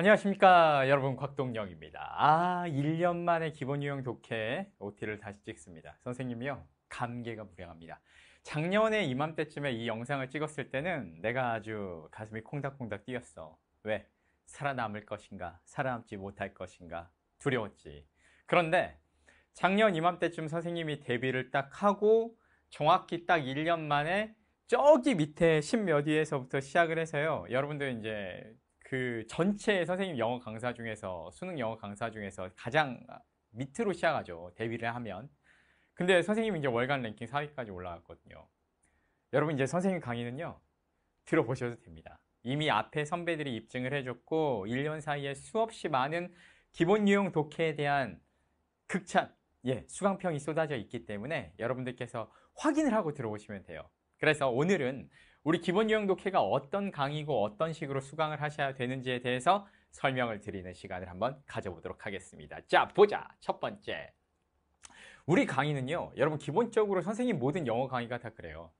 안녕하십니까 여러분 곽동영입니다 아 1년 만에 기본 유형 독해 OT를 다시 찍습니다 선생님이요 감개가 불행합니다 작년에 이맘때쯤에 이 영상을 찍었을 때는 내가 아주 가슴이 콩닥콩닥 뛰었어 왜? 살아남을 것인가 살아남지 못할 것인가 두려웠지 그런데 작년 이맘때쯤 선생님이 데뷔를 딱 하고 정확히 딱 1년 만에 저기 밑에 십몇 위에서부터 시작을 해서요 여러분들 이제 그 전체 선생님 영어 강사 중에서 수능 영어 강사 중에서 가장 밑으로 시작하죠. 대비를 하면. 근데 선생님이 이제 월간 랭킹 4위까지 올라갔거든요. 여러분 이제 선생님 강의는요. 들어보셔도 됩니다. 이미 앞에 선배들이 입증을 해줬고 1년 사이에 수없이 많은 기본 유형 독해에 대한 극찬, 예, 수강평이 쏟아져 있기 때문에 여러분들께서 확인을 하고 들어오시면 돼요. 그래서 오늘은 우리 기본 유형 독해가 어떤 강의고 어떤 식으로 수강을 하셔야 되는지에 대해서 설명을 드리는 시간을 한번 가져보도록 하겠습니다. 자, 보자. 첫 번째. 우리 강의는요. 여러분 기본적으로 선생님 모든 영어 강의가 다 그래요.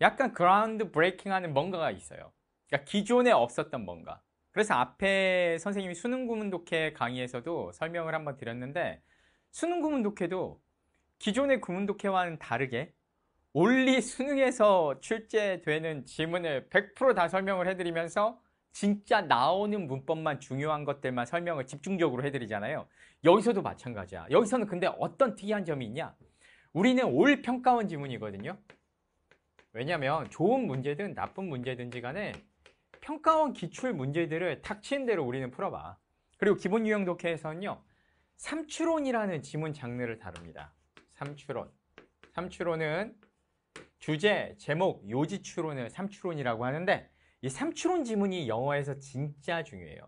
약간 그라운드 브레이킹하는 뭔가가 있어요. 그러니까 기존에 없었던 뭔가. 그래서 앞에 선생님이 수능 구문 독해 강의에서도 설명을 한번 드렸는데 수능 구문 독해도 기존의 구문 독해와는 다르게 올리 수능에서 출제되는 지문을 100%다 설명을 해드리면서 진짜 나오는 문법만 중요한 것들만 설명을 집중적으로 해드리잖아요. 여기서도 마찬가지야. 여기서는 근데 어떤 특이한 점이 있냐? 우리는 올 평가원 지문이거든요. 왜냐하면 좋은 문제든 나쁜 문제든지 간에 평가원 기출 문제들을 탁치는 대로 우리는 풀어봐. 그리고 기본 유형 독해에서는요. 삼출론이라는 지문 장르를 다룹니다. 삼추론. 삼출론은 주제, 제목, 요지 추론을 삼추론이라고 하는데 이 삼추론 지문이 영어에서 진짜 중요해요.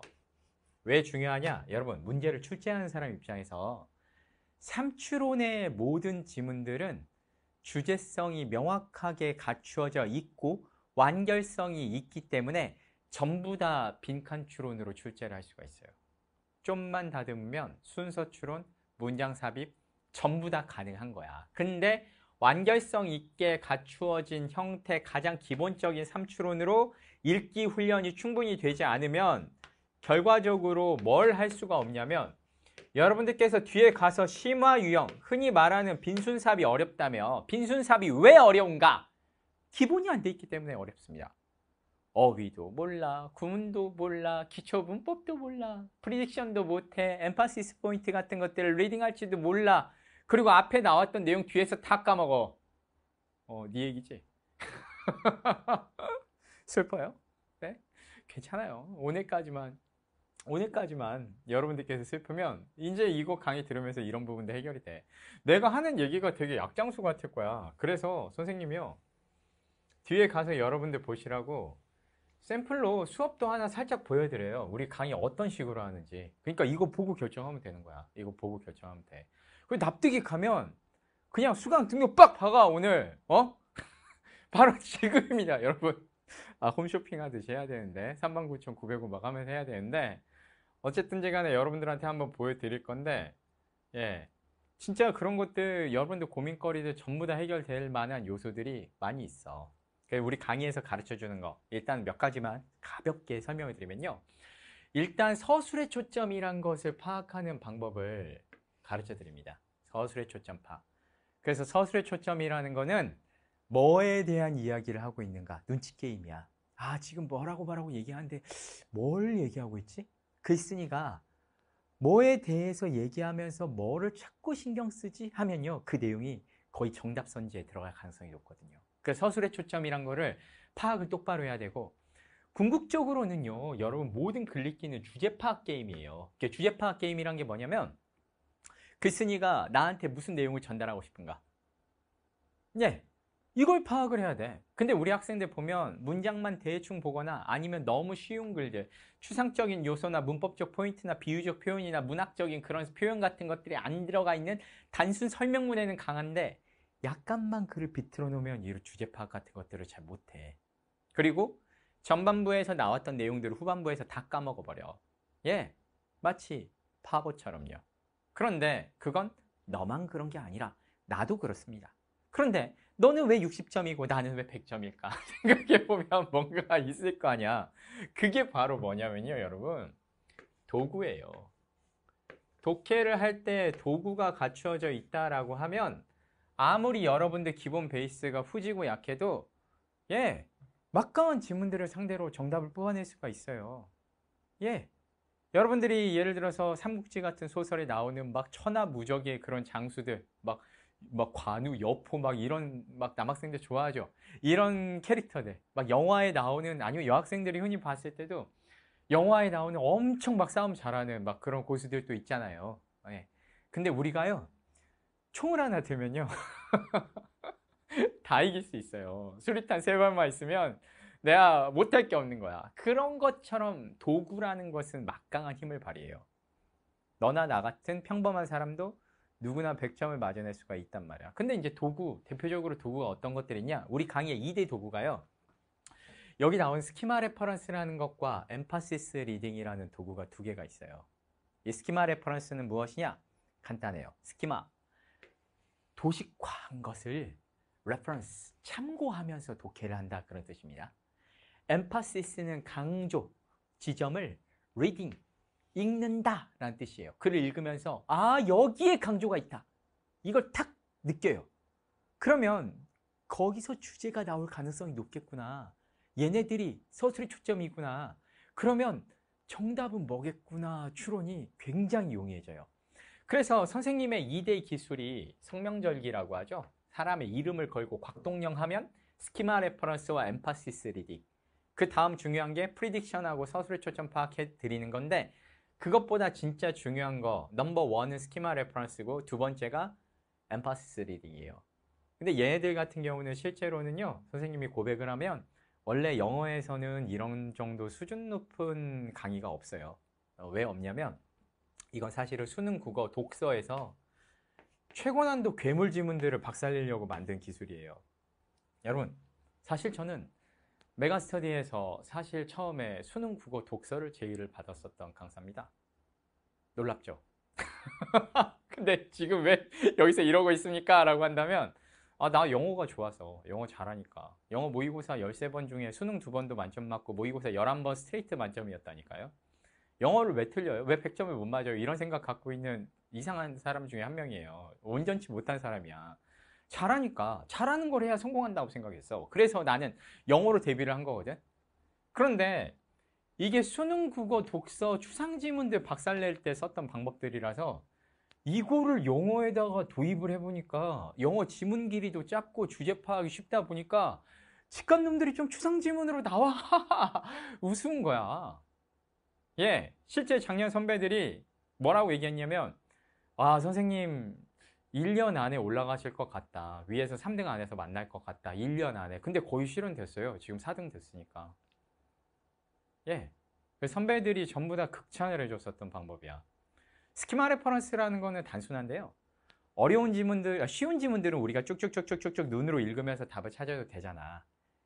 왜 중요하냐? 여러분 문제를 출제하는 사람 입장에서 삼추론의 모든 지문들은 주제성이 명확하게 갖추어져 있고 완결성이 있기 때문에 전부 다 빈칸 추론으로 출제를 할 수가 있어요. 좀만 다듬으면 순서 추론, 문장 삽입 전부 다 가능한 거야. 근데 완결성 있게 갖추어진 형태 가장 기본적인 삼추론으로 읽기 훈련이 충분히 되지 않으면 결과적으로 뭘 할 수가 없냐면 여러분들께서 뒤에 가서 심화 유형, 흔히 말하는 빈순삽이 어렵다며 빈순삽이 왜 어려운가? 기본이 안 돼 있기 때문에 어렵습니다. 어휘도 몰라, 구문도 몰라, 기초 문법도 몰라, 프리딕션도 못해, 엠파시스 포인트 같은 것들을 리딩할지도 몰라 그리고 앞에 나왔던 내용 뒤에서 다 까먹어. 어, 네 얘기지. 슬퍼요? 네? 괜찮아요. 오늘까지만 오늘까지만 여러분들께서 슬프면 이제 이거 강의 들으면서 이런 부분도 해결이 돼. 내가 하는 얘기가 되게 약장수 같을 거야. 그래서 선생님이요. 뒤에 가서 여러분들 보시라고 샘플로 수업도 하나 살짝 보여드려요. 우리 강의 어떤 식으로 하는지. 그러니까 이거 보고 결정하면 되는 거야. 이거 보고 결정하면 돼. 그리고 납득이 가면 그냥 수강 등록 빡박가 오늘 어? 바로 지금입니다 여러분 아 홈쇼핑 하듯이 해야 되는데 39,900원 마감을 해야 되는데 어쨌든 제가 네, 여러분들한테 한번 보여드릴 건데 예 진짜 그런 것들 여러분들 고민거리들 전부 다 해결될 만한 요소들이 많이 있어 그 우리 강의에서 가르쳐 주는 거 일단 몇 가지만 가볍게 설명해 드리면요 일단 서술의 초점이란 것을 파악하는 방법을 가르쳐 드립니다. 서술의 초점파. 그래서 서술의 초점이라는 거는 뭐에 대한 이야기를 하고 있는가? 눈치 게임이야. 아, 지금 뭐라고 말하고 얘기하는데 뭘 얘기하고 있지? 글쓴이가 그 뭐에 대해서 얘기하면서 뭐를 찾고 신경 쓰지 하면요. 그 내용이 거의 정답 선지에 들어갈 가능성이 높거든요. 그 서술의 초점이란 거를 파악을 똑바로 해야 되고 궁극적으로는요. 여러분 모든 글읽기는 주제 파악 게임이에요. 그러니까 주제 파악 게임이란 게 뭐냐면 글쓴이가 그 나한테 무슨 내용을 전달하고 싶은가? 네, 이걸 파악을 해야 돼. 근데 우리 학생들 보면 문장만 대충 보거나 아니면 너무 쉬운 글들, 추상적인 요소나 문법적 포인트나 비유적 표현이나 문학적인 그런 표현 같은 것들이 안 들어가 있는 단순 설명문에는 강한데 약간만 글을 비틀어 놓으면 이 주제 파악 같은 것들을 잘 못해. 그리고 전반부에서 나왔던 내용들을 후반부에서 다 까먹어버려. 예, 마치 바보처럼요. 그런데 그건 너만 그런 게 아니라 나도 그렇습니다. 그런데 너는 왜 60점이고 나는 왜 100점일까? 생각해보면 뭔가 있을 거 아니야. 그게 바로 뭐냐면요, 여러분. 도구예요. 독해를 할 때 도구가 갖추어져 있다라고 하면 아무리 여러분들 기본 베이스가 후지고 약해도 예, 막강한 질문들을 상대로 정답을 뽑아낼 수가 있어요. 예, 여러분들이 예를 들어서 삼국지 같은 소설에 나오는 막 천하무적의 그런 장수들 막, 막 관우, 여포 막 이런 막 남학생들 좋아하죠 이런 캐릭터들 막 영화에 나오는 아니면 여학생들이 흔히 봤을 때도 영화에 나오는 엄청 막 싸움 잘하는 막 그런 고수들도 있잖아요 예. 근데 우리가요 총을 하나 들면요 다 이길 수 있어요 수류탄세 발만 있으면 내가 못할 게 없는 거야. 그런 것처럼 도구라는 것은 막강한 힘을 발휘해요. 너나 나 같은 평범한 사람도 누구나 100점을 맞아낼 수가 있단 말이야. 근데 이제 도구, 대표적으로 도구가 어떤 것들이냐? 우리 강의의 2대 도구가요. 여기 나온 스키마 레퍼런스라는 것과 엠파시스 리딩이라는 도구가 두 개가 있어요. 이 스키마 레퍼런스는 무엇이냐? 간단해요. 스키마. 도식화한 것을 레퍼런스, 참고하면서 독해를 한다 그런 뜻입니다. 엠파시스는 강조, 지점을 reading, 읽는다 라는 뜻이에요. 글을 읽으면서 아 여기에 강조가 있다. 이걸 탁 느껴요. 그러면 거기서 주제가 나올 가능성이 높겠구나. 얘네들이 서술의 초점이구나. 그러면 정답은 뭐겠구나 추론이 굉장히 용이해져요. 그래서 선생님의 2대 기술이 성명절기라고 하죠. 사람의 이름을 걸고 곽동영 하면 스키마 레퍼런스와 엠파시스 리딩 그 다음 중요한 게 프리딕션하고 서술의 초점 파악해 드리는 건데 그것보다 진짜 중요한 거 넘버 원은 스키마 레퍼런스고 두 번째가 엠파시스 리딩이에요. 근데 얘네들 같은 경우는 실제로는요 선생님이 고백을 하면 원래 영어에서는 이런 정도 수준 높은 강의가 없어요. 어, 왜 없냐면 이건 사실은 수능 국어 독서에서 최고난도 괴물 지문들을 박살내려고 만든 기술이에요. 여러분 사실 저는 메가스터디에서 사실 처음에 수능 국어 독서를 제의를 받았었던 강사입니다. 놀랍죠? 근데 지금 왜 여기서 이러고 있습니까? 라고 한다면 아, 나 영어가 좋아서 영어 잘하니까 영어 모의고사 13번 중에 수능 두번도 만점 맞고 모의고사 11번 스트레이트 만점이었다니까요 영어를 왜 틀려요? 왜 100점을 못 맞아요? 이런 생각 갖고 있는 이상한 사람 중에 한 명이에요 온전치 못한 사람이야 잘하니까 잘하는 걸 해야 성공한다고 생각했어 그래서 나는 영어로 데뷔를 한 거거든 그런데 이게 수능 국어 독서 추상지문들 박살낼 때 썼던 방법들이라서 이거를 영어에다가 도입을 해보니까 영어 지문 길이도 짧고 주제 파악이 쉽다 보니까 직관 놈들이 좀 추상지문으로 나와 우스운 거야 예 실제 작년 선배들이 뭐라고 얘기했냐면 아 선생님 1년 안에 올라가실 것 같다 위에서 3등 안에서 만날 것 같다 1년 안에 근데 거의 실은 됐어요 지금 4등 됐으니까 예 선배들이 전부 다 극찬을 해줬었던 방법이야 스키마 레퍼런스라는 거는 단순한데요 어려운 지문들, 아, 쉬운 지문들은 우리가 쭉쭉쭉쭉쭉 눈으로 읽으면서 답을 찾아도 되잖아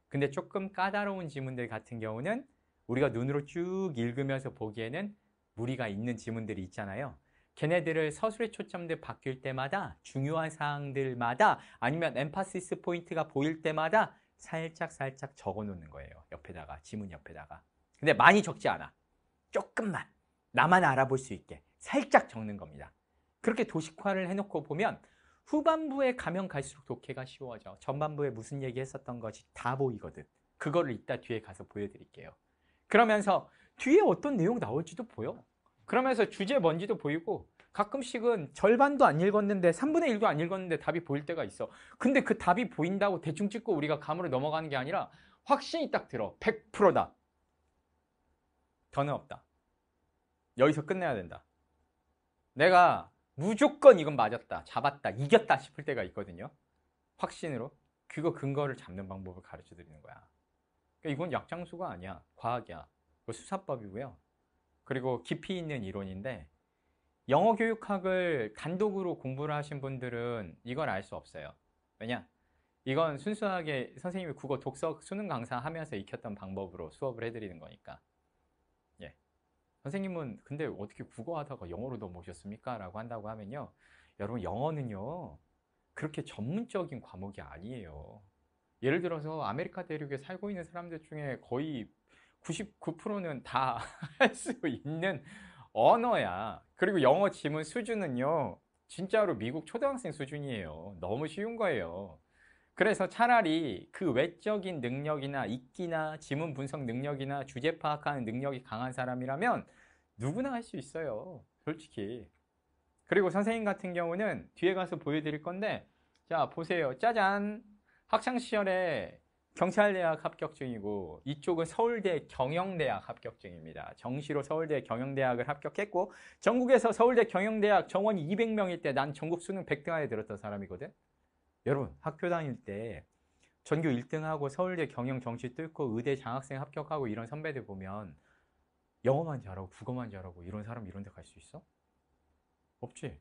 근데 조금 까다로운 지문들 같은 경우는 우리가 눈으로 쭉 읽으면서 보기에는 무리가 있는 지문들이 있잖아요 걔네들을 서술의 초점들 바뀔 때마다 중요한 사항들마다 아니면 엠파시스 포인트가 보일 때마다 살짝 살짝 적어 놓는 거예요. 옆에다가 지문 옆에다가. 근데 많이 적지 않아. 조금만 나만 알아볼 수 있게 살짝 적는 겁니다. 그렇게 도식화를 해놓고 보면 후반부에 가면 갈수록 독해가 쉬워져. 전반부에 무슨 얘기 했었던 것이 다 보이거든. 그거를 이따 뒤에 가서 보여드릴게요. 그러면서 뒤에 어떤 내용 나올지도 보여. 그러면서 주제 뭔지도 보이고 가끔씩은 절반도 안 읽었는데 3분의 1도 안 읽었는데 답이 보일 때가 있어 근데 그 답이 보인다고 대충 찍고 우리가 감으로 넘어가는 게 아니라 확신이 딱 들어 100%다 더는 없다 여기서 끝내야 된다 내가 무조건 이건 맞았다 잡았다 이겼다 싶을 때가 있거든요 확신으로 그거 근거를 잡는 방법을 가르쳐 드리는 거야 그러니까 이건 약장수가 아니야 과학이야 그 수사법이고요 그리고 깊이 있는 이론인데 영어 교육학을 단독으로 공부를 하신 분들은 이걸 알 수 없어요 왜냐? 이건 순수하게 선생님이 국어 독서 수능 강사 하면서 익혔던 방법으로 수업을 해드리는 거니까 예. 선생님은 근데 어떻게 국어 하다가 영어로 넘어오셨습니까? 라고 한다고 하면요 여러분 영어는요 그렇게 전문적인 과목이 아니에요 예를 들어서 아메리카 대륙에 살고 있는 사람들 중에 거의 99%는 다 할 수 있는 언어야. 그리고 영어 지문 수준은요. 진짜로 미국 초등학생 수준이에요. 너무 쉬운 거예요. 그래서 차라리 그 외적인 능력이나 읽기나 지문 분석 능력이나 주제 파악하는 능력이 강한 사람이라면 누구나 할 수 있어요. 솔직히. 그리고 선생님 같은 경우는 뒤에 가서 보여드릴 건데 자 보세요. 짜잔! 학창시절에 경찰대학 합격 중이고 이쪽은 서울대 경영대학 합격 중입니다. 정시로 서울대 경영대학을 합격했고 전국에서 서울대 경영대학 정원이 200명일 때 난 전국 수능 100등 안에 들었던 사람이거든. 여러분 학교 다닐 때 전교 1등하고 서울대 경영 정시 뚫고 의대 장학생 합격하고 이런 선배들 보면 영어만 잘하고 국어만 잘하고 이런 사람 이런 데 갈 수 있어? 없지.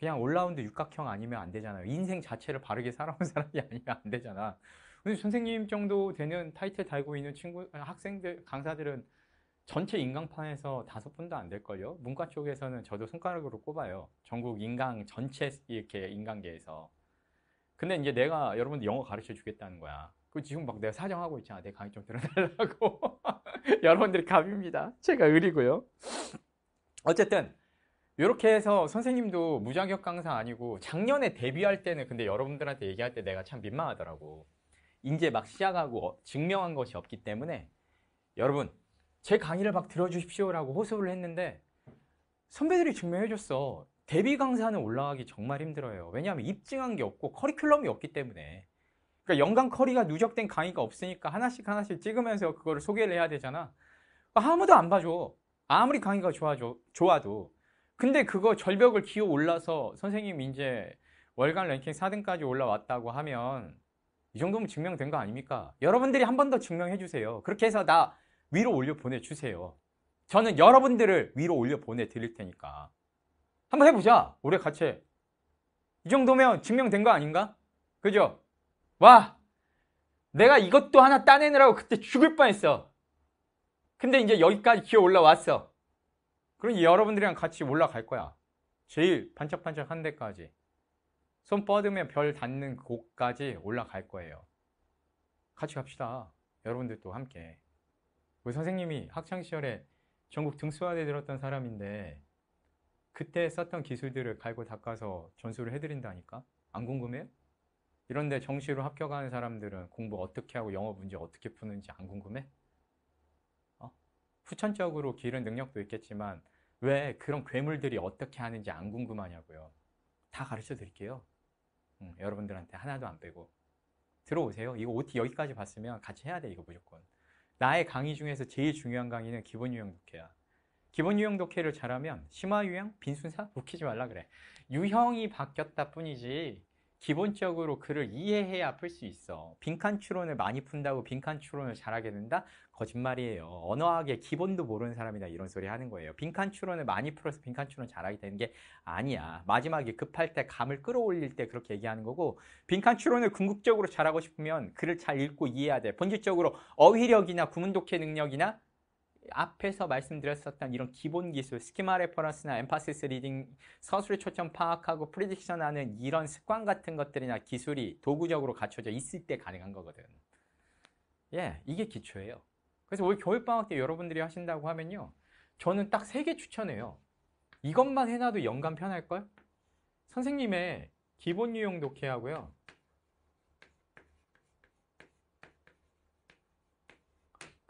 그냥 올라운드 육각형 아니면 안 되잖아요. 인생 자체를 바르게 살아온 사람이 아니면 안 되잖아. 근데 선생님 정도 되는 타이틀 달고 있는 친구 아, 학생들 강사들은 전체 인강판에서 다섯 분도 안 될걸요? 문과 쪽에서는 저도 손가락으로 꼽아요. 전국 인강 전체 이렇게 인강계에서. 근데 이제 내가 여러분들 영어 가르쳐 주겠다는 거야. 그 지금 막 내가 사정하고 있잖아. 내 강의 좀 들어달라고. 여러분들이 갑입니다. 제가 을이고요. 어쨌든 이렇게 해서 선생님도 무자격 강사 아니고 작년에 데뷔할 때는 근데 여러분들한테 얘기할 때 내가 참 민망하더라고. 이제 막 시작하고 어, 증명한 것이 없기 때문에 여러분 제 강의를 막 들어주십시오라고 호소를 했는데 선배들이 증명해줬어. 데뷔 강사는 올라가기 정말 힘들어요. 왜냐하면 입증한 게 없고 커리큘럼이 없기 때문에 그러니까 연간 커리가 누적된 강의가 없으니까 하나씩 하나씩 찍으면서 그거를 소개를 해야 되잖아. 그러니까 아무도 안 봐줘. 아무리 강의가 좋아져, 좋아도. 근데 그거 절벽을 기어 올라서 선생님 이제 월간 랭킹 4등까지 올라왔다고 하면 이 정도면 증명된 거 아닙니까? 여러분들이 한 번 더 증명해 주세요. 그렇게 해서 나 위로 올려 보내주세요. 저는 여러분들을 위로 올려 보내드릴 테니까. 한 번 해보자. 우리 같이. 이 정도면 증명된 거 아닌가? 그죠? 와! 내가 이것도 하나 따내느라고 그때 죽을 뻔했어. 근데 이제 여기까지 기어 올라왔어. 그럼 여러분들이랑 같이 올라갈 거야. 제일 반짝반짝한 데까지. 손 뻗으면 별 닿는 곳까지 올라갈 거예요. 같이 갑시다. 여러분들도 함께. 우리 선생님이 학창시절에 전국 등수화에 들었던 사람인데 그때 썼던 기술들을 갈고 닦아서 전수를 해드린다니까? 안 궁금해요? 이런데 정시로 합격하는 사람들은 공부 어떻게 하고 영어 문제 어떻게 푸는지 안 궁금해? 어? 후천적으로 기른 능력도 있겠지만 왜 그런 괴물들이 어떻게 하는지 안 궁금하냐고요. 다 가르쳐 드릴게요. 응, 음, 여러분들한테 하나도 안 빼고 들어오세요. 이거 OT 여기까지 봤으면 같이 해야 돼 이거 무조건. 나의 강의 중에서 제일 중요한 강의는 기본 유형 독해야. 기본 유형 독해를 잘하면 심화 유형, 빈순사 웃기지 말라 그래. 유형이 바뀌었다 뿐이지 기본적으로 글을 이해해야 풀 수 있어 빈칸 추론을 많이 푼다고 빈칸 추론을 잘하게 된다? 거짓말이에요 언어학의 기본도 모르는 사람이다 이런 소리 하는 거예요 빈칸 추론을 많이 풀어서 빈칸 추론 잘하게 되는 게 아니야 마지막에 급할 때 감을 끌어올릴 때 그렇게 얘기하는 거고 빈칸 추론을 궁극적으로 잘하고 싶으면 글을 잘 읽고 이해해야 돼 본질적으로 어휘력이나 구문독해 능력이나 앞에서 말씀드렸었던 이런 기본 기술, 스키마 레퍼런스나 엠파시스 리딩, 서술의 초점 파악하고 프리딕션하는 이런 습관 같은 것들이나 기술이 도구적으로 갖춰져 있을 때 가능한 거거든. 예, 이게 기초예요. 그래서 올 겨울방학 때 여러분들이 하신다고 하면요. 저는 딱 세 개 추천해요. 이것만 해놔도 연간 편할걸? 선생님의 기본 유형 독해하고요.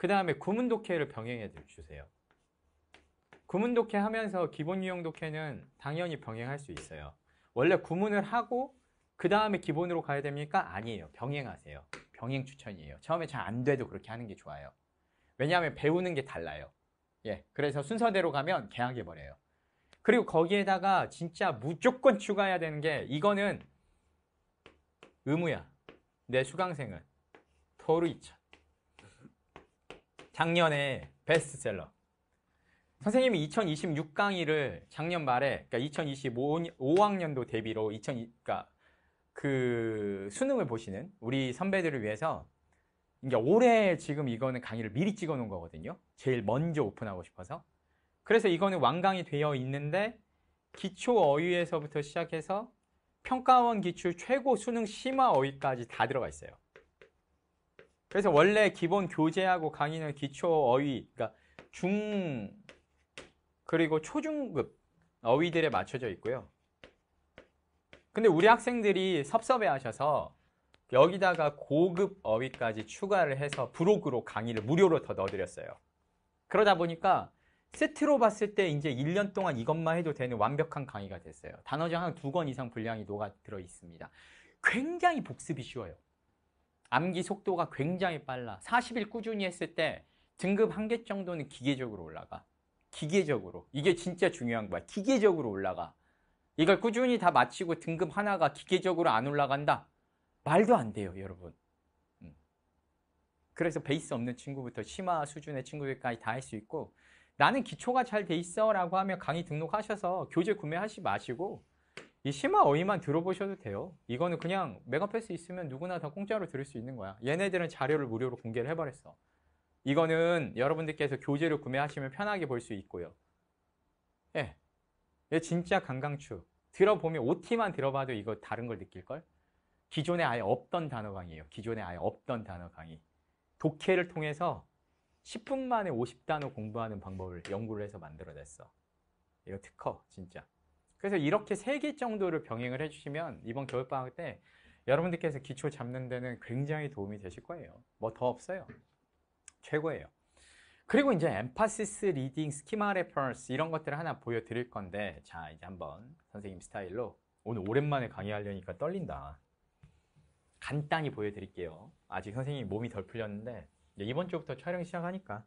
그 다음에 구문 독해를 병행해 주세요. 구문 독해 하면서 기본 유형 독해는 당연히 병행할 수 있어요. 원래 구문을 하고 그 다음에 기본으로 가야 됩니까? 아니에요. 병행하세요. 병행 추천이에요. 처음에 잘 안 돼도 그렇게 하는 게 좋아요. 왜냐하면 배우는 게 달라요. 예, 그래서 순서대로 가면 계약해버려요 그리고 거기에다가 진짜 무조건 추가해야 되는 게 이거는 의무야. 내 수강생은 토르이차. 작년에 베스트셀러 선생님이 2026 강의를 작년 말에 그러니까 2025학년도 대비로 2 0 0 0 그러니까 그 수능을 보시는 우리 선배들을 위해서 그러 올해 지금 이거는 강의를 미리 찍어 놓은 거거든요 제일 먼저 오픈하고 싶어서 그래서 이거는 완강이 되어 있는데 기초 어휘에서부터 시작해서 평가원 기출 최고 수능 심화 어휘까지 다 들어가 있어요 그래서 원래 기본 교재하고 강의는 기초 어휘, 그러니까 중 그리고 초중급 어휘들에 맞춰져 있고요. 근데 우리 학생들이 섭섭해하셔서 여기다가 고급 어휘까지 추가를 해서 브록으로 강의를 무료로 더 넣어드렸어요. 그러다 보니까 세트로 봤을 때 이제 1년 동안 이것만 해도 되는 완벽한 강의가 됐어요. 단어장 한 두 권 이상 분량이 녹아 들어 있습니다. 굉장히 복습이 쉬워요. 암기 속도가 굉장히 빨라 40일 꾸준히 했을 때 등급 한 개 정도는 기계적으로 올라가 기계적으로 이게 진짜 중요한 거야 기계적으로 올라가 이걸 꾸준히 다 마치고 등급 하나가 기계적으로 안 올라간다 말도 안 돼요 여러분 음. 그래서 베이스 없는 친구부터 심화 수준의 친구들까지 다 할 수 있고 나는 기초가 잘 돼 있어 라고 하면 강의 등록하셔서 교재 구매하지 마시고 이 심화 어휘만 들어보셔도 돼요. 이거는 그냥 메가패스 있으면 누구나 다 공짜로 들을 수 있는 거야. 얘네들은 자료를 무료로 공개를 해버렸어. 이거는 여러분들께서 교재를 구매하시면 편하게 볼 수 있고요. 예. 얘 진짜 강강추. 들어보면 OT만 들어봐도 이거 다른 걸 느낄걸? 기존에 아예 없던 단어 강의예요. 기존에 아예 없던 단어 강의. 독해를 통해서 10분 만에 50단어 공부하는 방법을 연구를 해서 만들어냈어. 이거 특허, 진짜. 그래서 이렇게 세 개 정도를 병행을 해주시면 이번 겨울방학 때 여러분들께서 기초 잡는 데는 굉장히 도움이 되실 거예요. 뭐 더 없어요. 최고예요. 그리고 이제 엠파시스 리딩, 스키마 레퍼런스 이런 것들을 하나 보여드릴 건데 자 이제 한번 선생님 스타일로 오늘 오랜만에 강의하려니까 떨린다. 간단히 보여드릴게요. 아직 선생님 몸이 덜 풀렸는데 이번 주부터 촬영 시작하니까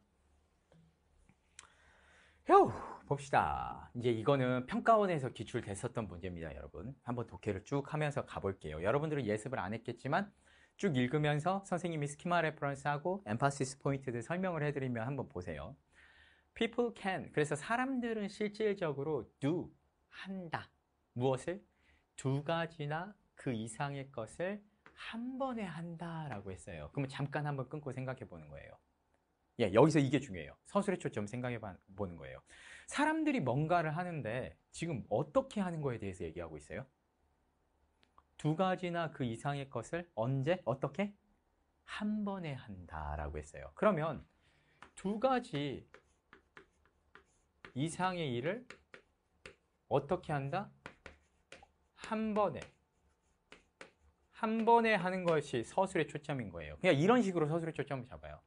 휴, 봅시다. 이제 이거는 평가원에서 기출됐었던 문제입니다, 여러분. 한번 독해를 쭉 하면서 가볼게요. 여러분들은 예습을 안 했겠지만 쭉 읽으면서 선생님이 스키마 레퍼런스하고 엠파시스 포인트들 설명을 해드리면 한번 보세요. People can, 그래서 사람들은 실질적으로 do, 한다. 무엇을? 두 가지나 그 이상의 것을 한 번에 한다라고 했어요. 그러면 잠깐 한번 끊고 생각해 보는 거예요. 예, 여기서 이게 중요해요. 서술의 초점 생각해 보는 거예요. 사람들이 뭔가를 하는데 지금 어떻게 하는 거에 대해서 얘기하고 있어요. 두 가지나 그 이상의 것을 언제, 어떻게? 한 번에 한다라고 했어요. 그러면 두 가지 이상의 일을 어떻게 한다? 한 번에 한 번에 하는 것이 서술의 초점인 거예요. 그냥 이런 식으로 서술의 초점을 잡아요.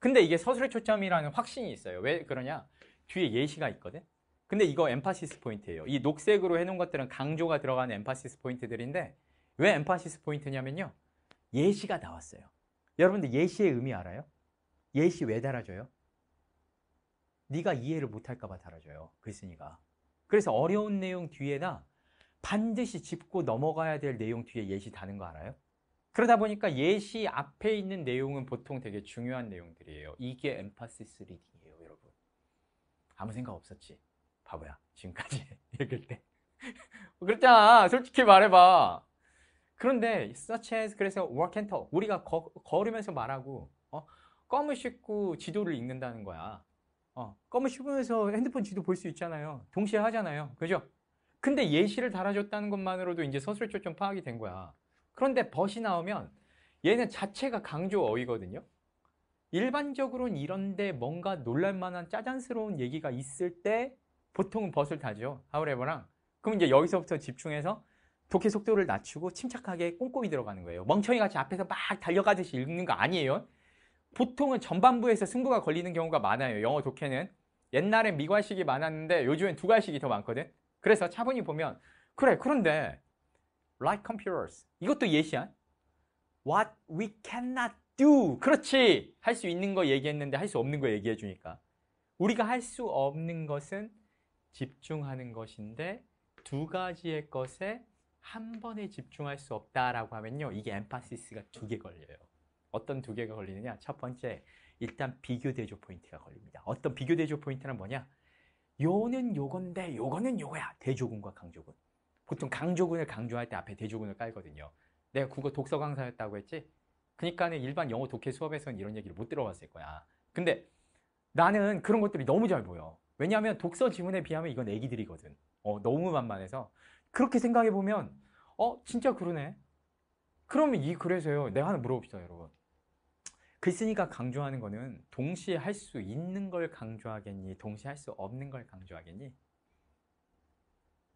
근데 이게 서술의 초점이라는 확신이 있어요. 왜 그러냐? 뒤에 예시가 있거든. 근데 이거 엠파시스 포인트예요. 이 녹색으로 해놓은 것들은 강조가 들어가는 엠파시스 포인트들인데 왜 엠파시스 포인트냐면요. 예시가 나왔어요. 여러분들 예시의 의미 알아요? 예시 왜 달아줘요? 네가 이해를 못할까 봐 달아줘요. 글쓴이가. 그래서 어려운 내용 뒤에다 반드시 짚고 넘어가야 될 내용 뒤에 예시 다는 거 알아요? 그러다 보니까 예시 앞에 있는 내용은 보통 되게 중요한 내용들이에요. 이게 엠파시스 리딩이에요, 여러분. 아무 생각 없었지? 바보야, 지금까지 읽을 때. 그렇잖아 솔직히 말해봐. 그런데 such as 그래서 work and talk 우리가 거, 걸으면서 말하고 어? 껌을 씹고 지도를 읽는다는 거야. 어, 껌을 씹으면서 핸드폰 지도 볼 수 있잖아요. 동시에 하잖아요. 그죠? 근데 예시를 달아줬다는 것만으로도 이제 서술적좀 파악이 된 거야. 그런데 벗이 나오면 얘는 자체가 강조어이거든요. 일반적으로는 이런데 뭔가 놀랄만한 짜잔스러운 얘기가 있을 때 보통은 벗을 타죠 하우레버랑. 그럼 이제 여기서부터 집중해서 독해 속도를 낮추고 침착하게 꼼꼼히 들어가는 거예요. 멍청이 같이 앞에서 막 달려가듯이 읽는 거 아니에요. 보통은 전반부에서 승부가 걸리는 경우가 많아요. 영어 독해는. 옛날엔 미괄식이 많았는데 요즘엔 두괄식이 더 많거든. 그래서 차분히 보면 그래 그런데 like computers. 이것도 예시야. What we cannot do. 그렇지. 할 수 있는 거 얘기했는데 할 수 없는 거 얘기해 주니까. 우리가 할 수 없는 것은 집중하는 것인데 두 가지의 것에 한 번에 집중할 수 없다라고 하면요. 이게 엠파시스가 두 개 걸려요. 어떤 두 개가 걸리느냐? 첫 번째, 일단 비교 대조 포인트가 걸립니다. 어떤 비교 대조 포인트는 뭐냐? 요는 요건데 요거는 요거야. 대조군과 강조군. 보통 강조군을 강조할 때 앞에 대조군을 깔거든요. 내가 국어 독서 강사였다고 했지? 그러니까는 일반 영어 독해 수업에서는 이런 얘기를 못 들어봤을 거야. 근데 나는 그런 것들이 너무 잘 보여. 왜냐하면 독서 지문에 비하면 이건 애기들이거든. 어, 너무 만만해서. 그렇게 생각해보면 어? 진짜 그러네. 그러면 이 글에서요. 내가 하나 물어봅시다 여러분. 글쓰니까 강조하는 거는 동시에 할 수 있는 걸 강조하겠니? 동시에 할 수 없는 걸 강조하겠니?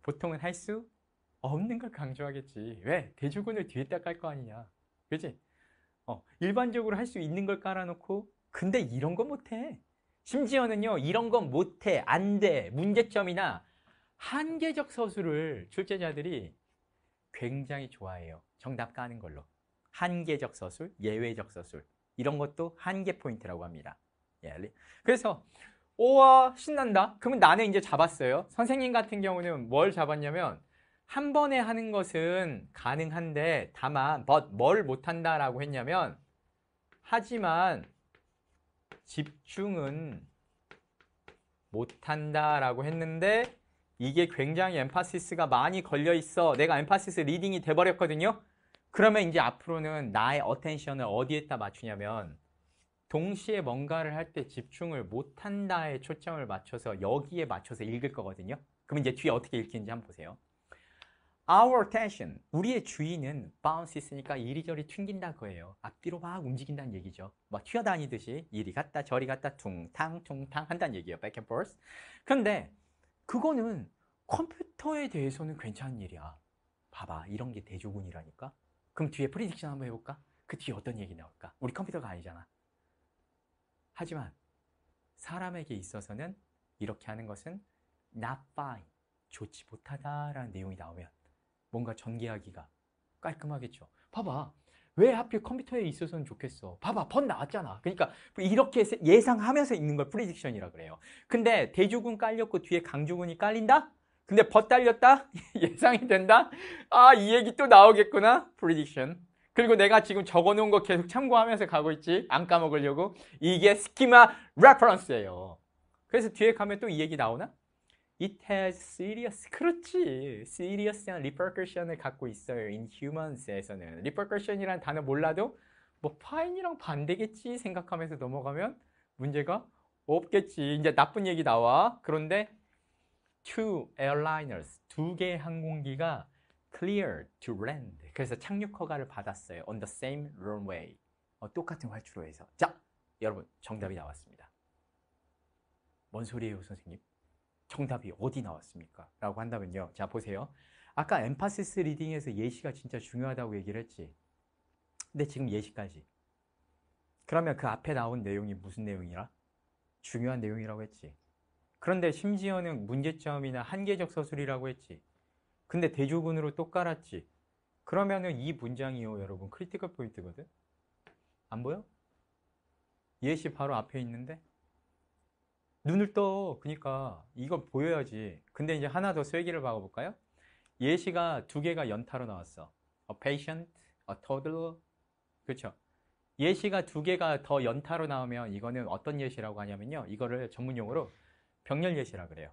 보통은 할수 없는 걸 강조하겠지 왜? 대조군을 뒤에다 깔 거 아니냐 그지? 어, 일반적으로 할 수 있는 걸 깔아놓고 근데 이런 거 못해 심지어는요 이런 건 못해 안돼 문제점이나 한계적 서술을 출제자들이 굉장히 좋아해요 정답 까는 걸로 한계적 서술, 예외적 서술 이런 것도 한계 포인트라고 합니다 예, 그래서 오와 신난다 그러면 나는 이제 잡았어요 선생님 같은 경우는 뭘 잡았냐면 한 번에 하는 것은 가능한데 다만 but 뭘 못한다라고 했냐면 하지만 집중은 못한다라고 했는데 이게 굉장히 엠파시스가 많이 걸려 있어 내가 엠파시스 리딩이 돼버렸거든요 그러면 이제 앞으로는 나의 어텐션을 어디에다 맞추냐면 동시에 뭔가를 할 때 집중을 못한다에 초점을 맞춰서 여기에 맞춰서 읽을 거거든요 그럼 이제 뒤에 어떻게 읽히는지 한번 보세요 Our a t t e n t i o n 우리의 주의는 bounce 있으니까 이리저리 튕긴다 거예요. 앞뒤로 막 움직인다는 얘기죠. 막 뭐 튀어다니듯이 이리 갔다 저리 갔다 퉁탕 퉁탕 한다는 얘기예요. back and forth. 근데 그거는 컴퓨터에 대해서는 괜찮은 일이야. 봐봐, 이런 게 대조군이라니까. 그럼 뒤에 프리딕션 한번 해볼까? 그 뒤에 어떤 얘기 나올까? 우리 컴퓨터가 아니잖아. 하지만 사람에게 있어서는 이렇게 하는 것은 not fine, 좋지 못하다라는 내용이 나오면 뭔가 전개하기가 깔끔하겠죠 봐봐 왜 하필 컴퓨터에 있어서는 좋겠어 봐봐 번 나왔잖아 그러니까 이렇게 예상하면서 있는걸 프리딕션이라 그래요 근데 대주군 깔렸고 뒤에 강주군이 깔린다? 근데 벗 달렸다? 예상이 된다? 아이 얘기 또 나오겠구나 프리딕션 그리고 내가 지금 적어놓은 거 계속 참고하면서 가고 있지 안 까먹으려고 이게 스키마 레퍼런스예요 그래서 뒤에 가면 또 이 얘기 나오나? It has serious, 그렇지. serious한 repercussion을 갖고 있어요. in humans에서는. repercussion이란 단어 몰라도 뭐 파인이랑 반대겠지 생각하면서 넘어가면 문제가 없겠지. 이제 나쁜 얘기 나와. 그런데 two airliners, 두 개의 항공기가 clear to land. 그래서 착륙 허가를 받았어요. on the same runway. 어, 똑같은 활주로에서. 자, 여러분 정답이 나왔습니다. 뭔 소리예요, 선생님? 정답이 어디 나왔습니까? 라고 한다면요. 자, 보세요. 아까 엠파시스 리딩에서 예시가 진짜 중요하다고 얘기를 했지. 근데 지금 예시까지. 그러면 그 앞에 나온 내용이 무슨 내용이라? 중요한 내용이라고 했지. 그런데 심지어는 문제점이나 한계적 서술이라고 했지. 근데 대조군으로 또 깔았지. 그러면은 이 문장이요, 여러분. 크리티컬 포인트거든? 안 보여? 예시 바로 앞에 있는데? 눈을 떠. 그러니까 이거 보여야지. 근데 이제 하나 더 쐐기를 박아볼까요? 예시가 두 개가 연타로 나왔어. A patient, a toddler. 그렇죠? 예시가 두 개가 더 연타로 나오면 이거는 어떤 예시라고 하냐면요. 이거를 전문용어로 병렬 예시라 그래요.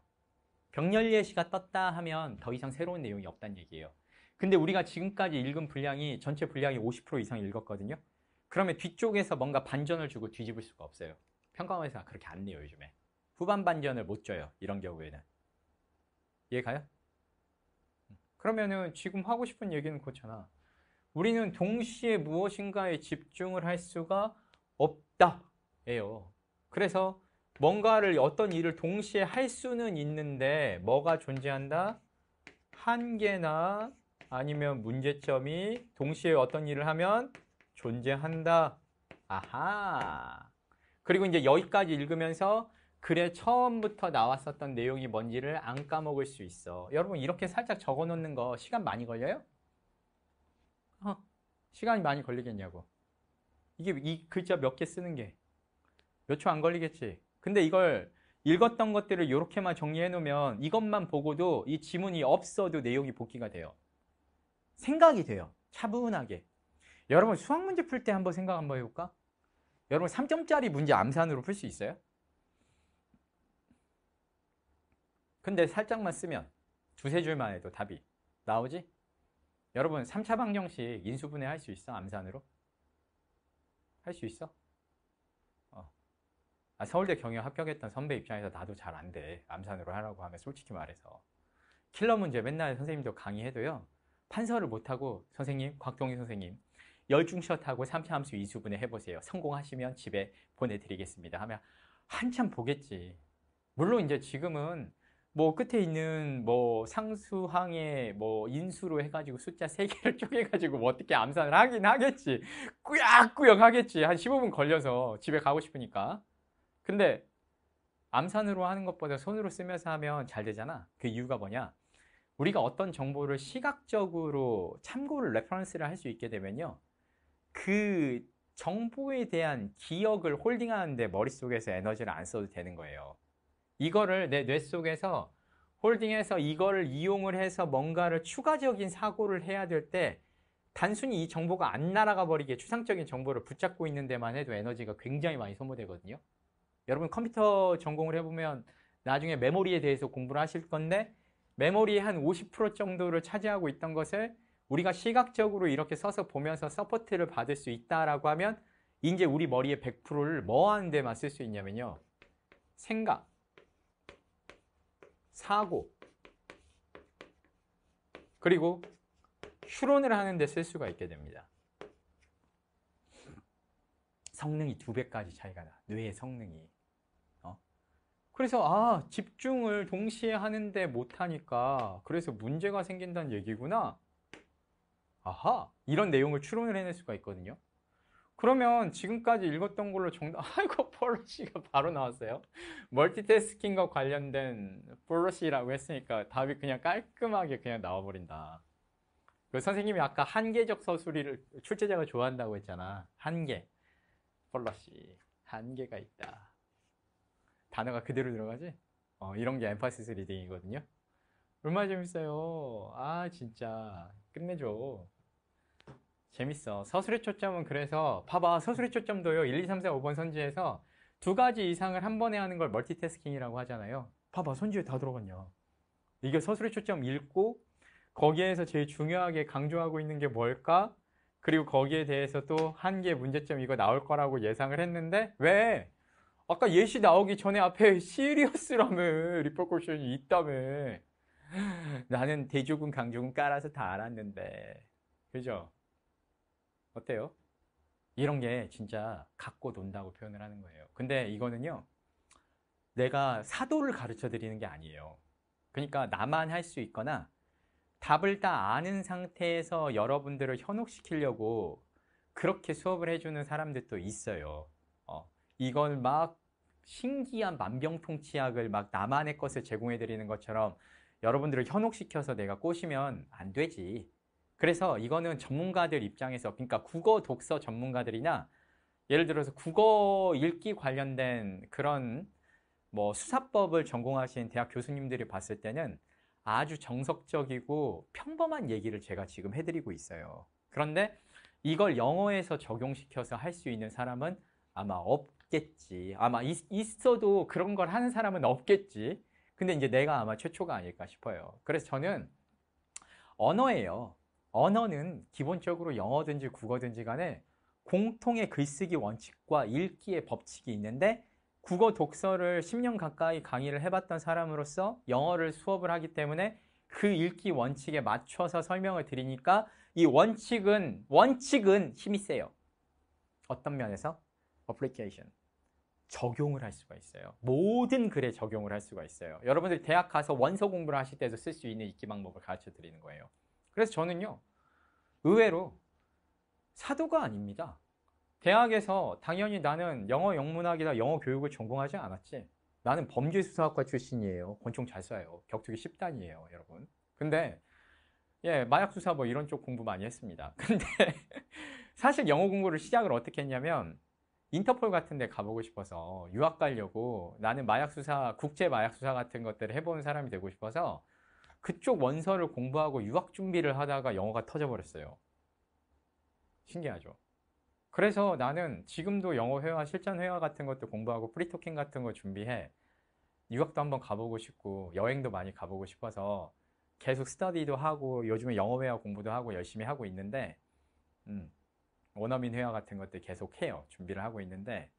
병렬 예시가 떴다 하면 더 이상 새로운 내용이 없다는 얘기예요. 근데 우리가 지금까지 읽은 분량이 전체 분량이 50% 이상 읽었거든요. 그러면 뒤쪽에서 뭔가 반전을 주고 뒤집을 수가 없어요. 평가원에서 그렇게 안 내요, 요즘에. 후반 반전을 못 줘요. 이런 경우에는. 이해가요? 그러면은 지금 하고 싶은 얘기는 그렇잖아. 우리는 동시에 무엇인가에 집중을 할 수가 없다. 예요. 그래서 뭔가를 어떤 일을 동시에 할 수는 있는데 뭐가 존재한다? 한계나 아니면 문제점이 동시에 어떤 일을 하면 존재한다. 아하. 그리고 이제 여기까지 읽으면서 글에 처음부터 나왔었던 내용이 뭔지를 안 까먹을 수 있어. 여러분 이렇게 살짝 적어놓는 거 시간 많이 걸려요? 어, 시간이 많이 걸리겠냐고. 이게 이 글자 몇 개 쓰는 게 몇 초 안 걸리겠지. 근데 이걸 읽었던 것들을 이렇게만 정리해 놓으면 이것만 보고도 이 지문이 없어도 내용이 복귀가 돼요. 생각이 돼요. 차분하게. 여러분 수학 문제 풀 때 한번 생각 한번 해볼까? 여러분 3점짜리 문제 암산으로 풀 수 있어요? 근데 살짝만 쓰면 두세 줄만 해도 답이 나오지? 여러분 3차 방정식 인수분해 할 수 있어? 암산으로? 할 수 있어? 어. 아, 서울대 경영 합격했던 선배 입장에서 나도 잘 안 돼. 암산으로 하라고 하면 솔직히 말해서. 킬러 문제 맨날 선생님도 강의해도요. 판서를 못하고 선생님, 곽동희 선생님 열중샷하고 3차 함수 인수분해 해보세요. 성공하시면 집에 보내드리겠습니다 하면 한참 보겠지. 물론 이제 지금은 뭐 끝에 있는 뭐상수항에뭐 인수로 해가지고 숫자 세개를 쪼개가지고 뭐 어떻게 암산을 하긴 하겠지 꾸역꾸역 하겠지 한 15분 걸려서 집에 가고 싶으니까 근데 암산으로 하는 것보다 손으로 쓰면서 하면 잘 되잖아 그 이유가 뭐냐 우리가 어떤 정보를 시각적으로 참고를 레퍼런스를 할 수 있게 되면요 그 정보에 대한 기억을 홀딩하는데 머릿속에서 에너지를 안 써도 되는 거예요 이거를 내 뇌 속에서 홀딩해서 이거를 이용을 해서 뭔가를 추가적인 사고를 해야 될 때 단순히 이 정보가 안 날아가 버리게 추상적인 정보를 붙잡고 있는 데만 해도 에너지가 굉장히 많이 소모되거든요. 여러분 컴퓨터 전공을 해보면 나중에 메모리에 대해서 공부를 하실 건데 메모리의 한 50% 정도를 차지하고 있던 것을 우리가 시각적으로 이렇게 서서 보면서 서포트를 받을 수 있다라고 하면 이제 우리 머리의 100%를 뭐 하는 데만 쓸 수 있냐면요. 생각, 사고 그리고 추론을 하는 데 쓸 수가 있게 됩니다. 성능이 두 배까지 차이가 나. 뇌의 성능이. 어? 그래서 아 집중을 동시에 하는데 못하니까 그래서 문제가 생긴다는 얘기구나. 아하 이런 내용을 추론을 해낼 수가 있거든요. 그러면 지금까지 읽었던 걸로 정답 아이고 폴러시가 바로 나왔어요 멀티태스킹과 관련된 폴러시라고 했으니까 답이 그냥 깔끔하게 그냥 나와버린다 그 선생님이 아까 한계적 서술이를 출제자가 좋아한다고 했잖아 한계 폴러시 한계가 있다 단어가 그대로 들어가지? 어, 이런 게 엠파시스 리딩이거든요 얼마나 재밌어요 아 진짜 끝내줘 재밌어. 서술의 초점은 그래서 봐봐. 서술의 초점도요. 1, 2, 3, 4, 5번 선지에서 두 가지 이상을 한 번에 하는 걸 멀티태스킹이라고 하잖아요. 봐봐. 선지에 다 들어갔냐. 이게 서술의 초점 읽고 거기에서 제일 중요하게 강조하고 있는 게 뭘까? 그리고 거기에 대해서 또 한 개 문제점 이거 나올 거라고 예상을 했는데 왜? 아까 예시 나오기 전에 앞에 시리어스라며 리퍼코션이 있다며 나는 대조군 강조군 깔아서 다 알았는데 그죠? 어때요? 이런 게 진짜 갖고 논다고 표현을 하는 거예요. 근데 이거는요, 내가 사도를 가르쳐 드리는 게 아니에요. 그러니까 나만 할 수 있거나 답을 다 아는 상태에서 여러분들을 현혹시키려고 그렇게 수업을 해주는 사람들도 있어요. 어, 이걸 막 신기한 만병통치약을 막 나만의 것을 제공해 드리는 것처럼 여러분들을 현혹시켜서 내가 꼬시면 안 되지. 그래서 이거는 전문가들 입장에서 그러니까 국어 독서 전문가들이나 예를 들어서 국어 읽기 관련된 그런 뭐 수사법을 전공하신 대학 교수님들이 봤을 때는 아주 정석적이고 평범한 얘기를 제가 지금 해드리고 있어요. 그런데 이걸 영어에서 적용시켜서 할 수 있는 사람은 아마 없겠지. 아마 있, 있어도 그런 걸 하는 사람은 없겠지. 근데 이제 내가 아마 최초가 아닐까 싶어요. 그래서 저는 언어예요. 언어는 기본적으로 영어든지 국어든지 간에 공통의 글쓰기 원칙과 읽기의 법칙이 있는데 국어 독서를 10년 가까이 강의를 해봤던 사람으로서 영어를 수업을 하기 때문에 그 읽기 원칙에 맞춰서 설명을 드리니까 이 원칙은 원칙은 힘이 세요. 어떤 면에서? application. 적용을 할 수가 있어요. 모든 글에 적용을 할 수가 있어요. 여러분들 대학 가서 원서 공부를 하실 때도 쓸 수 있는 읽기 방법을 가르쳐 드리는 거예요. 그래서 저는요 의외로 사도가 아닙니다. 대학에서 당연히 나는 영어 영문학이나 영어 교육을 전공하지 않았지. 나는 범죄수사학과 출신이에요. 권총 잘 쏴요. 격투기 10단이에요, 여러분. 근데 예, 마약 수사 뭐 이런 쪽 공부 많이 했습니다. 근데 사실 영어 공부를 시작을 어떻게 했냐면 인터폴 같은 데 가보고 싶어서 유학 가려고 나는 마약 수사, 국제 마약 수사 같은 것들을 해본 사람이 되고 싶어서 그쪽 원서를 공부하고 유학 준비를 하다가 영어가 터져버렸어요. 신기하죠? 그래서 나는 지금도 영어 회화, 실전 회화 같은 것도 공부하고 프리토킹 같은 거 준비해 유학도 한번 가보고 싶고 여행도 많이 가보고 싶어서 계속 스터디도 하고 요즘에 영어 회화 공부도 하고 열심히 하고 있는데 음, 원어민 회화 같은 것들 계속 해요. 준비를 하고 있는데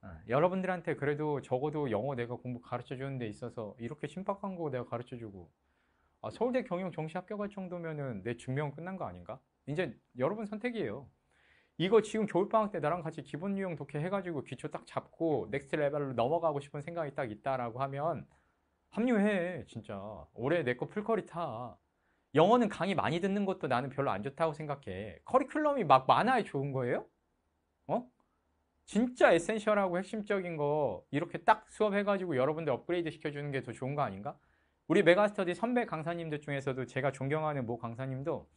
어, 여러분들한테 그래도 적어도 영어 내가 공부 가르쳐 주는 데 있어서 이렇게 신박한 거 내가 가르쳐 주고 아, 서울대 경영 정시 합격할 정도면은 내 증명 끝난 거 아닌가? 이제 여러분 선택이에요. 이거 지금 겨울방학 때 나랑 같이 기본 유형 독해 해가지고 기초 딱 잡고 넥스트 레벨로 넘어가고 싶은 생각이 딱 있다라고 하면 합류해 진짜 올해 내 거 풀커리 타 영어는 강의 많이 듣는 것도 나는 별로 안 좋다고 생각해 커리큘럼이 막 많아야 좋은 거예요? 어? 진짜 에센셜하고 핵심적인 거 이렇게 딱 수업해가지고 여러분들 업그레이드 시켜주는 게 더 좋은 거 아닌가? 우리 메가스터디 선배 강사님들 중에서도 제가 존경하는 모 강사님도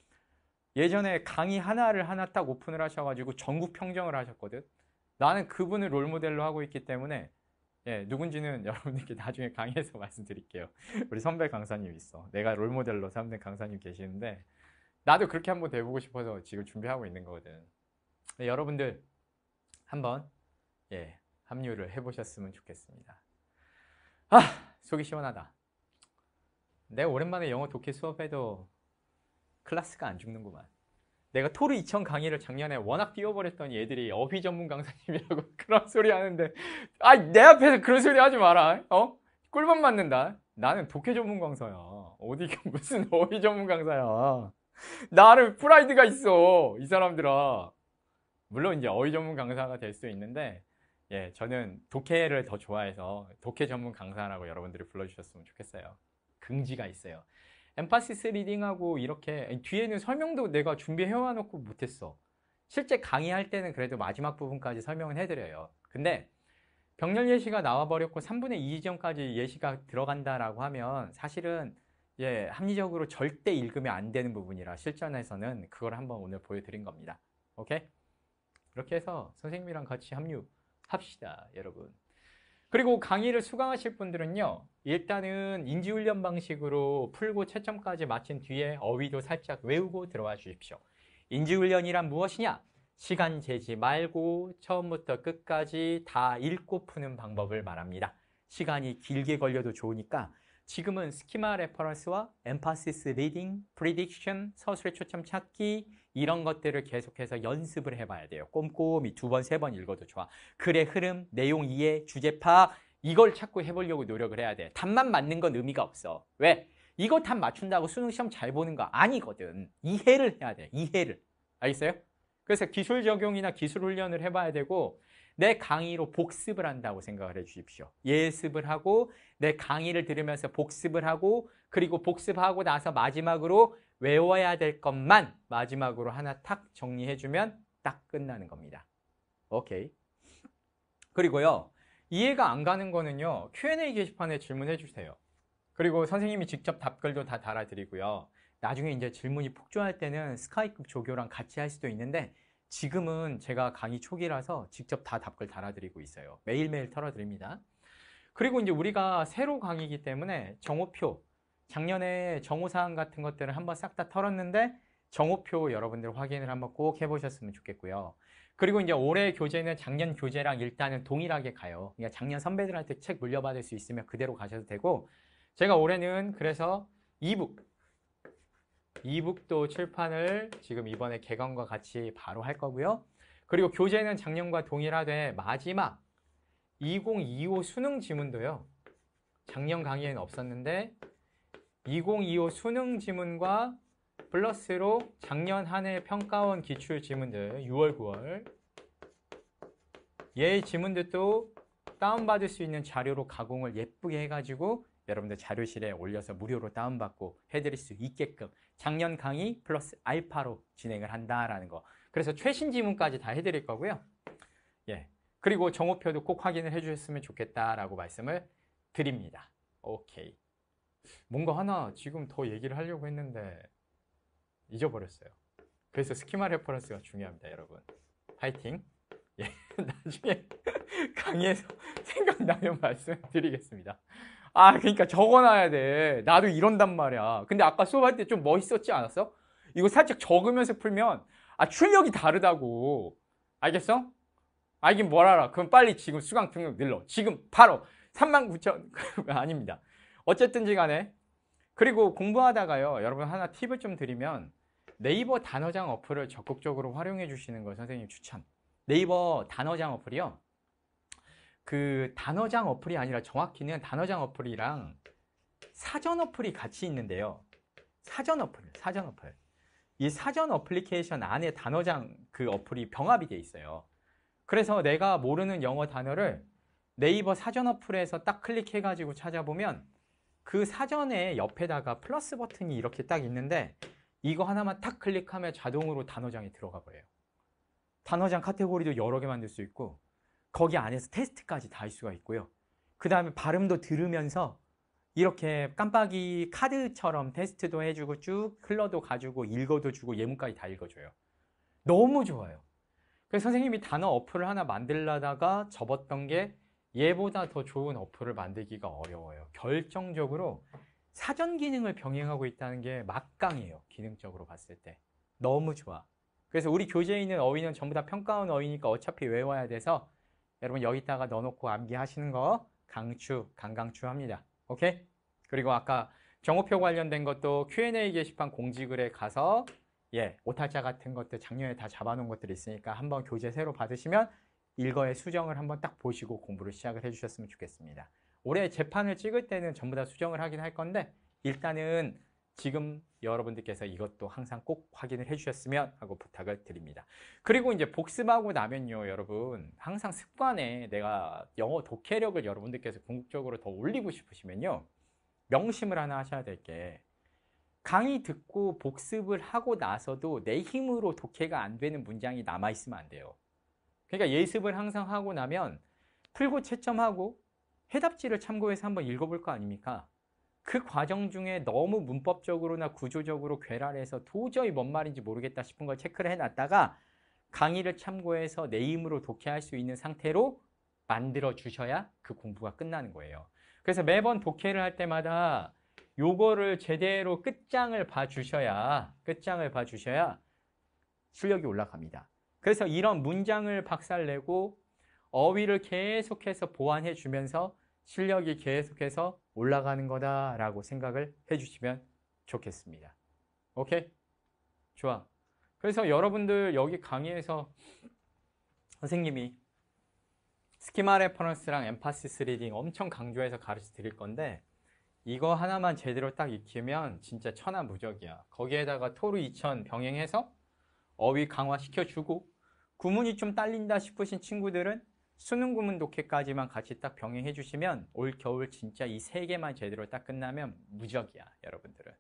예전에 강의 하나를 하나 딱 오픈을 하셔가지고 전국 평정을 하셨거든. 나는 그분을 롤모델로 하고 있기 때문에 예, 누군지는 여러분들께 나중에 강의에서 말씀드릴게요. 우리 선배 강사님 있어. 내가 롤모델로 삼는 강사님 계시는데 나도 그렇게 한번 돼보고 싶어서 지금 준비하고 있는 거거든. 네, 여러분들 한번 예, 합류를 해보셨으면 좋겠습니다. 아, 속이 시원하다. 내가 오랜만에 영어 독해 수업해도 클래스가 안 죽는구만. 내가 토르 2000 강의를 작년에 워낙 띄워버렸더니 애들이 어휘 전문 강사님이라고 그런 소리 하는데 아내 앞에서 그런 소리 하지 마라. 어? 꿀밤 맞는다. 나는 독해 전문 강사야. 어디가 무슨 어휘 전문 강사야. 나를 프라이드가 있어. 이 사람들아. 물론 이제 어휘 전문 강사가 될 수 있는데 예, 저는 독해를 더 좋아해서 독해 전문 강사라고 여러분들이 불러주셨으면 좋겠어요. 긍지가 있어요. 엠파시스 리딩하고 이렇게 뒤에는 설명도 내가 준비해 와놓고 못했어. 실제 강의할 때는 그래도 마지막 부분까지 설명을 해드려요. 근데 병렬 예시가 나와버렸고 3분의 2 지점까지 예시가 들어간다라고 하면 사실은 예, 합리적으로 절대 읽으면 안 되는 부분이라 실전에서는 그걸 한번 오늘 보여드린 겁니다. 오케이? 이렇게 해서 선생님이랑 같이 합류 합시다, 여러분. 그리고 강의를 수강하실 분들은요 일단은 인지훈련 방식으로 풀고 채점까지 마친 뒤에 어휘도 살짝 외우고 들어와 주십시오 인지훈련이란 무엇이냐? 시간 재지 말고 처음부터 끝까지 다 읽고 푸는 방법을 말합니다 시간이 길게 걸려도 좋으니까 지금은 스키마 레퍼런스와 엠파시스 리딩, 프리딕션, 서술의 초점 찾기, 이런 것들을 계속해서 연습을 해봐야 돼요. 꼼꼼히 두 번, 세 번 읽어도 좋아. 글의 흐름, 내용 이해, 주제 파악 이걸 찾고 해보려고 노력을 해야 돼. 답만 맞는 건 의미가 없어. 왜? 이거 답 맞춘다고 수능 시험 잘 보는 거 아니거든. 이해를 해야 돼. 이해를. 알겠어요? 그래서 기술 적용이나 기술 훈련을 해봐야 되고 내 강의로 복습을 한다고 생각을 해 주십시오. 예습을 하고 내 강의를 들으면서 복습을 하고 그리고 복습하고 나서 마지막으로 외워야 될 것만 마지막으로 하나 탁 정리해 주면 딱 끝나는 겁니다. 오케이. 그리고요. 이해가 안 가는 거는요. Q&A 게시판에 질문해 주세요. 그리고 선생님이 직접 답글도 다 달아드리고요. 나중에 이제 질문이 폭주할 때는 스카이급 조교랑 같이 할 수도 있는데 지금은 제가 강의 초기라서 직접 다 답글 달아드리고 있어요. 매일매일 털어드립니다. 그리고 이제 우리가 새로 강의이기 때문에 정오표, 작년에 정오사항 같은 것들을 한번 싹 다 털었는데 정오표 여러분들 확인을 한번 꼭 해보셨으면 좋겠고요. 그리고 이제 올해 교재는 작년 교재랑 일단은 동일하게 가요. 그러니까 작년 선배들한테 책 물려받을 수 있으면 그대로 가셔도 되고 제가 올해는 그래서 이북 이북도 출판을 지금 이번에 개강과 같이 바로 할 거고요. 그리고 교재는 작년과 동일하되 마지막 2025 수능 지문도요. 작년 강의에는 없었는데 2025 수능 지문과 플러스로 작년 한해 평가원 기출 지문들 6월, 9월 얘 지문들도 다운받을 수 있는 자료로 가공을 예쁘게 해가지고 여러분들 자료실에 올려서 무료로 다운받고 해드릴 수 있게끔 작년 강의 플러스 알파로 진행을 한다라는 거. 그래서 최신 지문까지 다 해드릴 거고요. 예. 그리고 정오표도 꼭 확인을 해주셨으면 좋겠다라고 말씀을 드립니다. 오케이. 뭔가 하나 지금 더 얘기를 하려고 했는데 잊어버렸어요. 그래서 스키마 레퍼런스가 중요합니다, 여러분. 파이팅! 예, 나중에 강의에서 생각나면 말씀드리겠습니다. 아 그러니까 적어놔야 돼 나도 이런단 말이야 근데 아까 수업할 때 좀 멋있었지 않았어? 이거 살짝 적으면서 풀면 아 출력이 다르다고 알겠어? 알긴 아, 뭘 알아 그럼 빨리 지금 수강 등록 늘러 지금 바로 39,000 아닙니다 어쨌든지 간에 그리고 공부하다가요 여러분 하나 팁을 좀 드리면 네이버 단어장 어플을 적극적으로 활용해 주시는 걸 선생님 추천 네이버 단어장 어플이요 그 단어장 어플이 아니라 정확히는 단어장 어플이랑 사전 어플이 같이 있는데요. 사전 어플, 사전 어플. 이 사전 어플리케이션 안에 단어장 그 어플이 병합이 돼 있어요. 그래서 내가 모르는 영어 단어를 네이버 사전 어플에서 딱 클릭해가지고 찾아보면 그 사전에 옆에다가 플러스 버튼이 이렇게 딱 있는데 이거 하나만 탁 클릭하면 자동으로 단어장이 들어가 버려요. 단어장 카테고리도 여러 개 만들 수 있고 거기 안에서 테스트까지 다 할 수가 있고요. 그 다음에 발음도 들으면서 이렇게 깜빡이 카드처럼 테스트도 해주고 쭉 흘러도 가지고 읽어도 주고 예문까지 다 읽어줘요. 너무 좋아요. 그래서 선생님이 단어 어플을 하나 만들려다가 접었던 게 얘보다 더 좋은 어플을 만들기가 어려워요. 결정적으로 사전 기능을 병행하고 있다는 게 막강해요. 기능적으로 봤을 때. 너무 좋아. 그래서 우리 교재에 있는 어휘는 전부 다 평가원 어휘니까 어차피 외워야 돼서 여러분 여기다가 넣어놓고 암기하시는 거 강추, 강강추합니다. 오케이? 그리고 아까 정호표 관련된 것도 Q&A 게시판 공지글에 가서 예, 오타자 같은 것들 작년에 다 잡아놓은 것들이 있으니까 한번 교재 새로 받으시면 일거의 수정을 한번 딱 보시고 공부를 시작을 해주셨으면 좋겠습니다. 올해 재판을 찍을 때는 전부 다 수정을 하긴 할 건데 일단은 지금 여러분들께서 이것도 항상 꼭 확인을 해주셨으면 하고 부탁을 드립니다. 그리고 이제 복습하고 나면요, 여러분. 항상 습관에 내가 영어 독해력을 여러분들께서 궁극적으로 더 올리고 싶으시면요. 명심을 하나 하셔야 될 게 강의 듣고 복습을 하고 나서도 내 힘으로 독해가 안 되는 문장이 남아있으면 안 돼요. 그러니까 예습을 항상 하고 나면 풀고 채점하고 해답지를 참고해서 한번 읽어볼 거 아닙니까? 그 과정 중에 너무 문법적으로나 구조적으로 괴랄해서 도저히 뭔 말인지 모르겠다 싶은 걸 체크를 해놨다가 강의를 참고해서 내 힘으로 독해할 수 있는 상태로 만들어 주셔야 그 공부가 끝나는 거예요. 그래서 매번 독해를 할 때마다 요거를 제대로 끝장을 봐 주셔야 끝장을 봐 주셔야 출력이 올라갑니다. 그래서 이런 문장을 박살내고 어휘를 계속해서 보완해 주면서 실력이 계속해서 올라가는 거다라고 생각을 해주시면 좋겠습니다. 오케이? 좋아. 그래서 여러분들 여기 강의에서 선생님이 스키마 레퍼런스랑 엠파시스 리딩 엄청 강조해서 가르쳐 드릴 건데 이거 하나만 제대로 딱 익히면 진짜 천하무적이야. 거기에다가 토르 2000 병행해서 어휘 강화시켜주고 구문이 좀 딸린다 싶으신 친구들은 수능 구문 독해까지만 같이 딱 병행해 주시면 올 겨울 진짜 이 세 개만 제대로 딱 끝나면 무적이야 여러분들은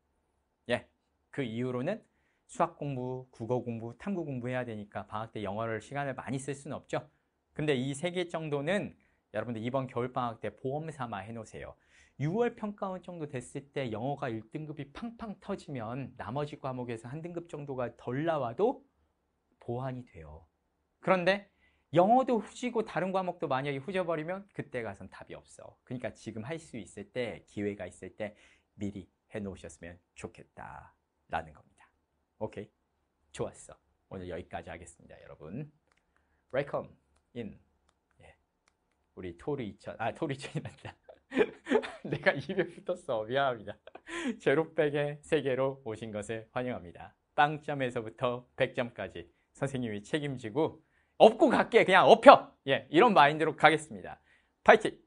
예, 그 이후로는 수학 공부, 국어 공부, 탐구 공부해야 되니까 방학 때 영어를 시간을 많이 쓸 수는 없죠 근데 이 세 개 정도는 여러분들 이번 겨울방학 때 보험 삼아 해놓으세요 6월 평가원 정도 됐을 때 영어가 1등급이 팡팡 터지면 나머지 과목에서 한 등급 정도가 덜 나와도 보완이 돼요 그런데 영어도 후지고 다른 과목도 만약에 후져버리면 그때 가선 답이 없어 그러니까 지금 할 수 있을 때 기회가 있을 때 미리 해놓으셨으면 좋겠다 라는 겁니다 오케이 좋았어 오늘 여기까지 하겠습니다 여러분 Welcome in 예. 우리 토르 2000아 토르 2000이란다 내가 입에 붙었어 미안합니다 제로백의 세계로 오신 것을 환영합니다 빵점에서부터 100점까지 선생님이 책임지고 업고 갈게 그냥 업혀 예 이런 마인드로 가겠습니다 파이팅